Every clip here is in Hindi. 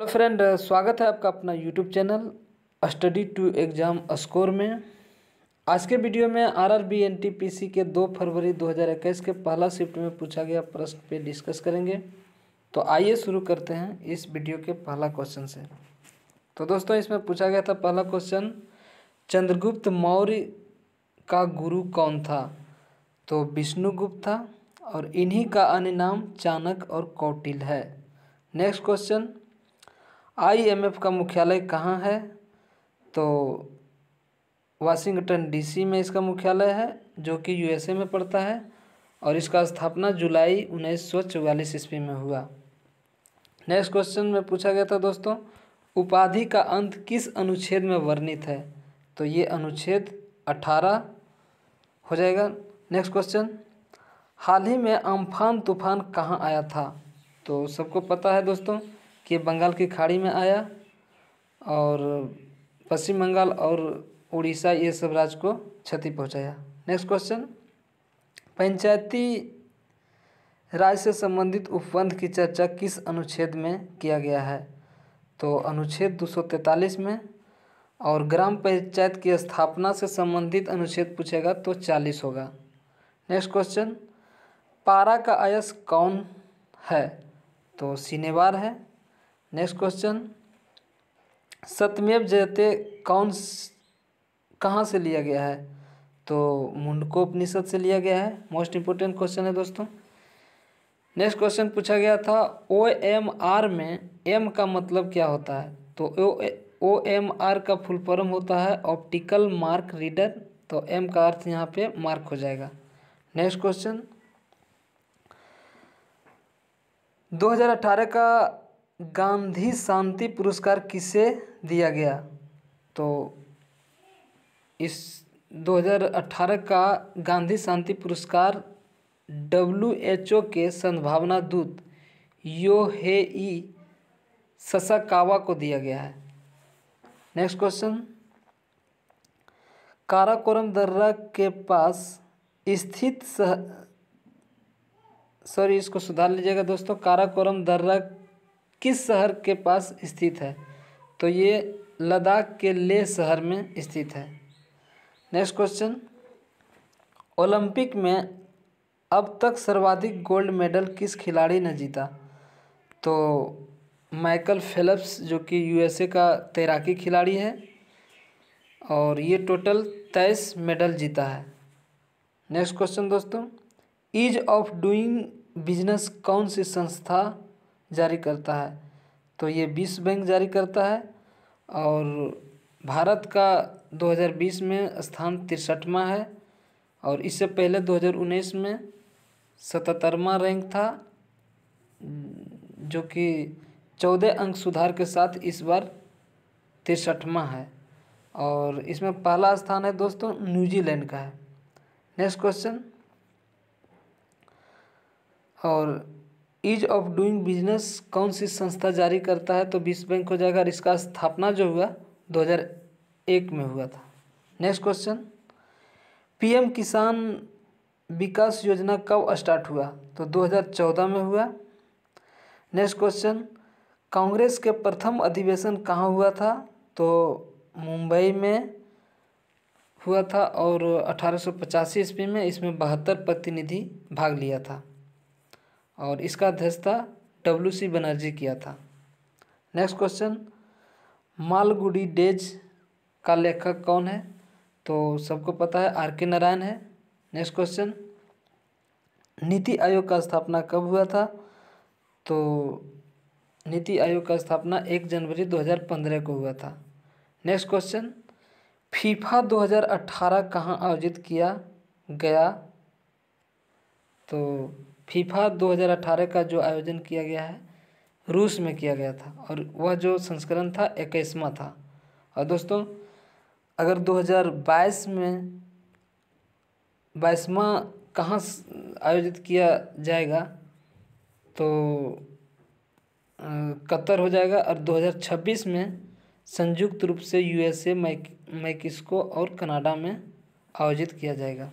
हेलो फ्रेंड स्वागत है आपका अपना YouTube channel study to exam score में आज के वीडियो में आरआरबी एनटीपीसी के 2 फरवरी 2021 के पहला शिफ्ट में पूछा गया प्रश्न पे डिस्कस करेंगे तो आइए शुरू करते हैं इस वीडियो के पहला क्वेश्चन से तो दोस्तों इसमें पूछा गया था पहला क्वेश्चन चंद्रगुप्त मौर्य का गुरु कौन था तो विष्णुगुप्त था और इन्हीं का अन्य नाम चाणक्य और कौटिल है नेक्स्ट क्वेश्चन आईएमएफ का मुख्यालय कहाँ है तो वाशिंगटन डीसी में इसका मुख्यालय है जो कि यूएसए में पड़ता है और इसका स्थापना जुलाई उन्नीस सौ चौवालीस ईस्वी में हुआ नेक्स्ट क्वेश्चन में पूछा गया था दोस्तों उपाधि का अंत किस अनुच्छेद में वर्णित है तो ये अनुच्छेद अठारह हो जाएगा नेक्स्ट क्वेश्चन हाल ही में अम्फान तूफान कहाँ आया था तो सबको पता है दोस्तों कि बंगाल की खाड़ी में आया और पश्चिम बंगाल और उड़ीसा ये सब राज्य को क्षति पहुंचाया नेक्स्ट क्वेश्चन पंचायती राज से संबंधित उपबंध की चर्चा किस अनुच्छेद में किया गया है तो अनुच्छेद 243 में और ग्राम पंचायत की स्थापना से संबंधित अनुच्छेद पूछेगा तो 40 होगा नेक्स्ट क्वेश्चन पारा का आयस कौन है तो सिनेवार है नेक्स्ट क्वेश्चन सत्यमेव जयते कौन कहाँ से लिया गया है तो मुंडको उपनिषद से लिया गया है मोस्ट इम्पोर्टेंट क्वेश्चन है दोस्तों नेक्स्ट क्वेश्चन पूछा गया था ओ एम आर में एम का मतलब क्या होता है तो ओ एम आर का फुल फॉर्म होता है ऑप्टिकल मार्क रीडर तो एम का अर्थ यहाँ पे मार्क हो जाएगा नेक्स्ट क्वेश्चन 2018 का गांधी शांति पुरस्कार किसे दिया गया तो इस 2018 का गांधी शांति पुरस्कार डब्ल्यू एच ओ के संभावना दूत यो हे ई ससाकावा को दिया गया है नेक्स्ट क्वेश्चन काराकोरम दर्रा के पास स्थित सह सॉरी इसको सुधार लीजिएगा दोस्तों काराकोरम दर्रा किस शहर के पास स्थित है तो ये लद्दाख के ले शहर में स्थित है नेक्स्ट क्वेश्चन ओलंपिक में अब तक सर्वाधिक गोल्ड मेडल किस खिलाड़ी ने जीता तो माइकल फेलप्स जो कि यूएसए का तैराकी खिलाड़ी है और ये टोटल तेईस मेडल जीता है नेक्स्ट क्वेश्चन दोस्तों ईज ऑफ डूइंग बिजनेस कौन सी संस्था जारी करता है तो ये विश्व बैंक जारी करता है और भारत का 2020 में स्थान तिरसठवा है और इससे पहले 2019 में सतहत्तरवा रैंक था जो कि चौदह अंक सुधार के साथ इस बार तिरसठवा है और इसमें पहला स्थान है दोस्तों न्यूजीलैंड का है नेक्स्ट क्वेश्चन और ईज ऑफ डूइंग बिजनेस कौन सी संस्था जारी करता है तो विश्व बैंक हो जाएगा और इसका स्थापना जो हुआ 2001 में हुआ था नेक्स्ट क्वेश्चन पीएम किसान विकास योजना कब स्टार्ट हुआ तो 2014 में हुआ नेक्स्ट क्वेश्चन कांग्रेस के प्रथम अधिवेशन कहाँ हुआ था तो मुंबई में हुआ था और अठारह ईस्वी में इसमें बहत्तर प्रतिनिधि भाग लिया था और इसका अध्यक्षता डब्ल्यू सी बनर्जी किया था नेक्स्ट क्वेश्चन मालगुडी डेज का लेखक कौन है तो सबको पता है आर के नारायण है नेक्स्ट क्वेश्चन नीति आयोग का स्थापना कब हुआ था तो नीति आयोग का स्थापना एक जनवरी 2015 को हुआ था नेक्स्ट क्वेश्चन फीफा 2018 कहाँ आयोजित किया गया तो फीफा 2018 का जो आयोजन किया गया है रूस में किया गया था और वह जो संस्करण था इक्कीसवा था और दोस्तों अगर 2022 में बाईसवा कहाँ आयोजित किया जाएगा तो कतर हो जाएगा और 2026 में संयुक्त रूप से यूएसए मैक मैकिस्को और कनाडा में आयोजित किया जाएगा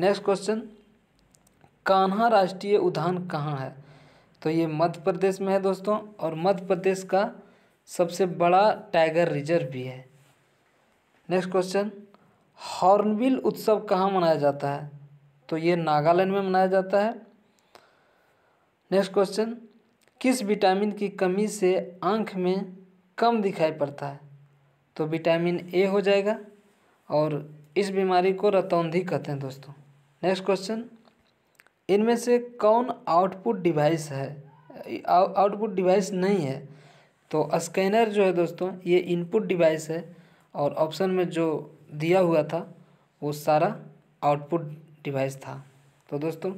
नेक्स्ट क्वेश्चन कान्हा राष्ट्रीय उद्यान कहाँ है तो ये मध्य प्रदेश में है दोस्तों और मध्य प्रदेश का सबसे बड़ा टाइगर रिजर्व भी है नेक्स्ट क्वेश्चन हॉर्नबिल उत्सव कहाँ मनाया जाता है तो ये नागालैंड में मनाया जाता है नेक्स्ट क्वेश्चन किस विटामिन की कमी से आँख में कम दिखाई पड़ता है तो विटामिन ए हो जाएगा और इस बीमारी को रतौंधी कहते हैं दोस्तों नेक्स्ट क्वेश्चन इनमें से कौन आउटपुट डिवाइस है आउटपुट डिवाइस नहीं है तो स्कैनर जो है दोस्तों ये इनपुट डिवाइस है और ऑप्शन में जो दिया हुआ था वो सारा आउटपुट डिवाइस था तो दोस्तों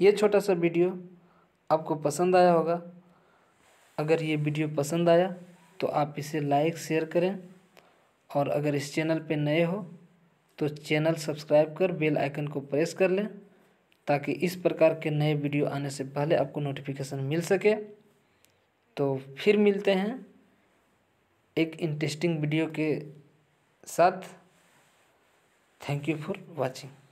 ये छोटा सा वीडियो आपको पसंद आया होगा अगर ये वीडियो पसंद आया तो आप इसे लाइक शेयर करें और अगर इस चैनल पे नए हो तो चैनल सब्सक्राइब कर बेल आइकन को प्रेस कर लें ताकि इस प्रकार के नए वीडियो आने से पहले आपको नोटिफिकेशन मिल सके तो फिर मिलते हैं एक इंटरेस्टिंग वीडियो के साथ थैंक यू फॉर वाचिंग